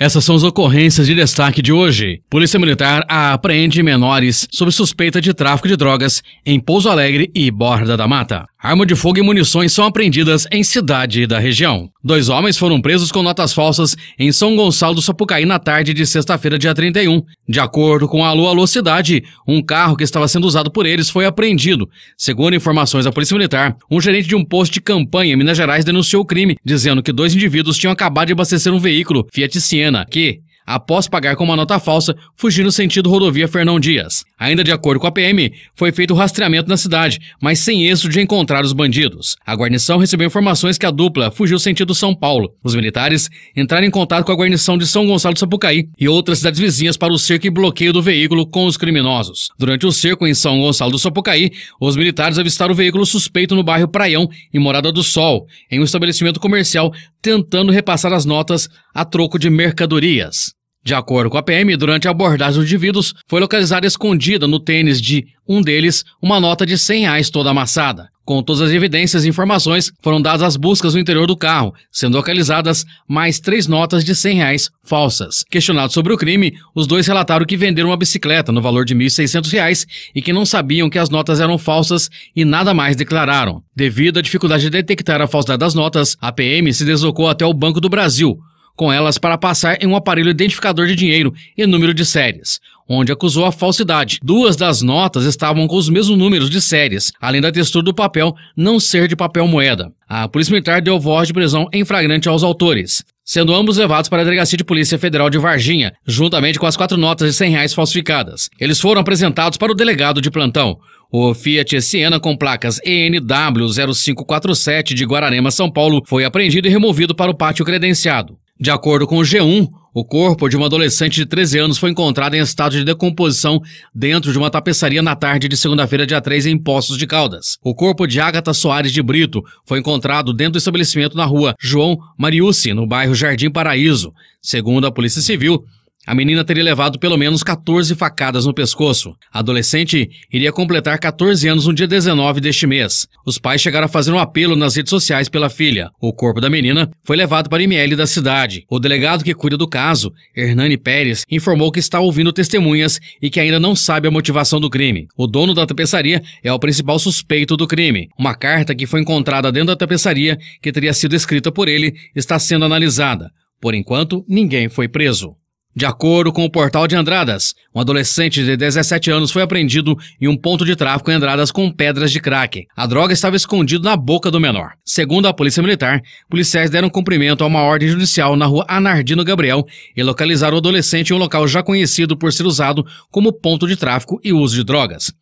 Essas são as ocorrências de destaque de hoje. Polícia Militar apreende menores sob suspeita de tráfico de drogas em Pouso Alegre e Borda da Mata. Arma de fogo e munições são apreendidas em cidade da região. Dois homens foram presos com notas falsas em São Gonçalo do Sapucaí na tarde de sexta-feira, dia 31. De acordo com a Alô Alô Cidade, um carro que estava sendo usado por eles foi apreendido. Segundo informações da Polícia Militar, um gerente de um posto de campanha em Minas Gerais denunciou o crime, dizendo que dois indivíduos tinham acabado de abastecer um veículo Fiat Siena, que, após pagar com uma nota falsa, fugiu no sentido rodovia Fernão Dias. Ainda de acordo com a PM, foi feito o rastreamento na cidade, mas sem êxito de encontrar os bandidos. A guarnição recebeu informações que a dupla fugiu sentido São Paulo. Os militares entraram em contato com a guarnição de São Gonçalo do Sapucaí e outras cidades vizinhas para o cerco e bloqueio do veículo com os criminosos. Durante o cerco em São Gonçalo do Sapucaí, os militares avistaram o veículo suspeito no bairro Praião, em Morada do Sol, em um estabelecimento comercial, tentando repassar as notas a troco de mercadorias. De acordo com a PM, durante a abordagem dos indivíduos, foi localizada escondida no tênis de um deles uma nota de 100 reais toda amassada. Com todas as evidências e informações, foram dadas as buscas no interior do carro, sendo localizadas mais três notas de 100 reais falsas. Questionados sobre o crime, os dois relataram que venderam uma bicicleta no valor de R$ 1.600 e que não sabiam que as notas eram falsas e nada mais declararam. Devido à dificuldade de detectar a falsidade das notas, a PM se deslocou até o Banco do Brasil, com elas para passar em um aparelho identificador de dinheiro e número de séries, onde acusou a falsidade. Duas das notas estavam com os mesmos números de séries, além da textura do papel não ser de papel moeda. A Polícia Militar deu voz de prisão em flagrante aos autores, sendo ambos levados para a Delegacia de Polícia Federal de Varginha, juntamente com as quatro notas de 100 reais falsificadas. Eles foram apresentados para o delegado de plantão. O Fiat Siena com placas ENW0547 de Guararema, São Paulo, foi apreendido e removido para o pátio credenciado. De acordo com o G1, o corpo de uma adolescente de 13 anos foi encontrado em estado de decomposição dentro de uma tapeçaria na tarde de segunda-feira, dia 3, em Poços de Caldas. O corpo de Agatha Soares de Brito foi encontrado dentro do estabelecimento na rua João Mariucci, no bairro Jardim Paraíso. Segundo a Polícia Civil, a menina teria levado pelo menos 14 facadas no pescoço. A adolescente iria completar 14 anos no dia 19 deste mês. Os pais chegaram a fazer um apelo nas redes sociais pela filha. O corpo da menina foi levado para a IML da cidade. O delegado que cuida do caso, Hernani Pérez, informou que está ouvindo testemunhas e que ainda não sabe a motivação do crime. O dono da tapeçaria é o principal suspeito do crime. Uma carta que foi encontrada dentro da tapeçaria, que teria sido escrita por ele, está sendo analisada. Por enquanto, ninguém foi preso. De acordo com o portal de Andradas, um adolescente de 17 anos foi apreendido em um ponto de tráfico em Andradas com pedras de crack. A droga estava escondida na boca do menor. Segundo a Polícia Militar, policiais deram cumprimento a uma ordem judicial na rua Anardino Gabriel e localizaram o adolescente em um local já conhecido por ser usado como ponto de tráfico e uso de drogas.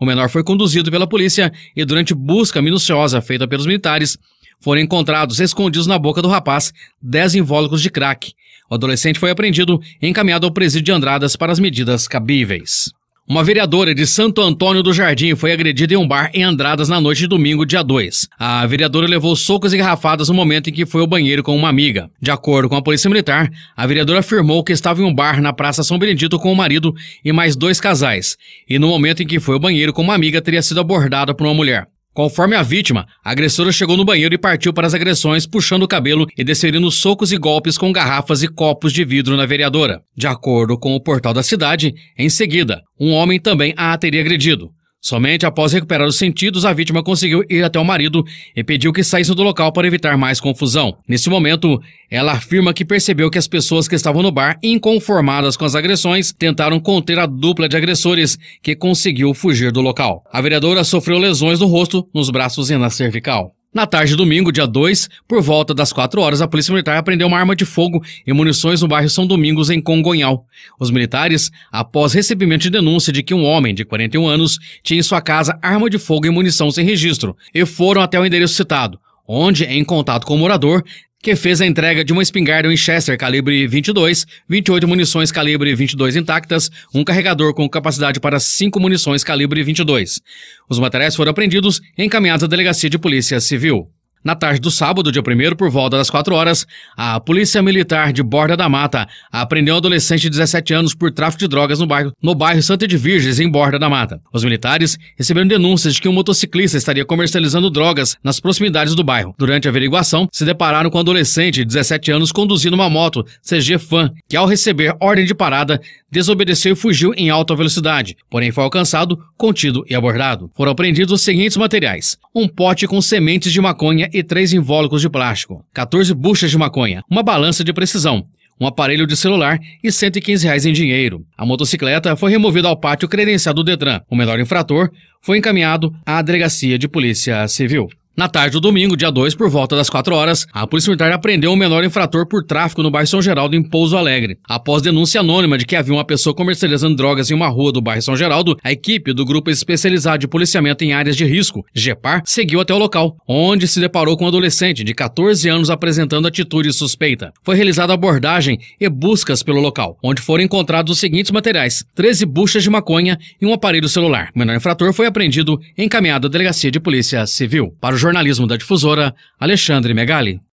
O menor foi conduzido pela polícia e, durante busca minuciosa feita pelos militares, foram encontrados escondidos na boca do rapaz 10 invólucros de crack. O adolescente foi apreendido e encaminhado ao presídio de Andradas para as medidas cabíveis. Uma vereadora de Santo Antônio do Jardim foi agredida em um bar em Andradas na noite de domingo, dia 2. A vereadora levou socos e garrafadas no momento em que foi ao banheiro com uma amiga. De acordo com a Polícia Militar, a vereadora afirmou que estava em um bar na Praça São Benedito com o marido e mais dois casais, e no momento em que foi ao banheiro com uma amiga teria sido abordada por uma mulher. Conforme a vítima, a agressora chegou no banheiro e partiu para as agressões, puxando o cabelo e desferindo socos e golpes com garrafas e copos de vidro na vereadora. De acordo com o portal da cidade, em seguida, um homem também a teria agredido. Somente após recuperar os sentidos, a vítima conseguiu ir até o marido e pediu que saísse do local para evitar mais confusão. Nesse momento, ela afirma que percebeu que as pessoas que estavam no bar, inconformadas com as agressões, tentaram conter a dupla de agressores, que conseguiu fugir do local. A vereadora sofreu lesões no rosto, nos braços e na cervical. Na tarde de domingo, dia 2, por volta das 4 horas, a Polícia Militar apreendeu uma arma de fogo e munições no bairro São Domingos, em Congonhal. Os militares, após recebimento de denúncia de que um homem de 41 anos tinha em sua casa arma de fogo e munição sem registro, e foram até o endereço citado, onde, em contato com o morador, que fez a entrega de uma espingarda Winchester calibre 22, 28 munições calibre 22 intactas, um carregador com capacidade para 5 munições calibre 22. Os materiais foram apreendidos e encaminhados à Delegacia de Polícia Civil. Na tarde do sábado, dia 1 por volta das 4 horas, a Polícia Militar de Borda da Mata apreendeu um adolescente de 17 anos por tráfico de drogas no bairro, no bairro Santa de Virges, em Borda da Mata. Os militares receberam denúncias de que um motociclista estaria comercializando drogas nas proximidades do bairro. Durante a averiguação, se depararam com um adolescente de 17 anos conduzindo uma moto CG Fan, que ao receber ordem de parada, desobedeceu e fugiu em alta velocidade, porém foi alcançado, contido e abordado. Foram apreendidos os seguintes materiais: um pote com sementes de maconha e três invólucros de plástico, 14 buchas de maconha, uma balança de precisão, um aparelho de celular e 115 reais em dinheiro. A motocicleta foi removida ao pátio credenciado do Detran. O menor infrator foi encaminhado à delegacia de polícia civil. Na tarde do domingo, dia 2, por volta das 4 horas, a Polícia Militar apreendeu um menor infrator por tráfico no bairro São Geraldo, em Pouso Alegre. Após denúncia anônima de que havia uma pessoa comercializando drogas em uma rua do bairro São Geraldo, a equipe do Grupo Especializado de Policiamento em Áreas de Risco, GEPAR, seguiu até o local, onde se deparou com um adolescente de 14 anos apresentando atitude suspeita. Foi realizada abordagem e buscas pelo local, onde foram encontrados os seguintes materiais: 13 buchas de maconha e um aparelho celular. O menor infrator foi apreendido e encaminhado à Delegacia de Polícia Civil. Para o jornalismo da difusora, Alexandre Megali.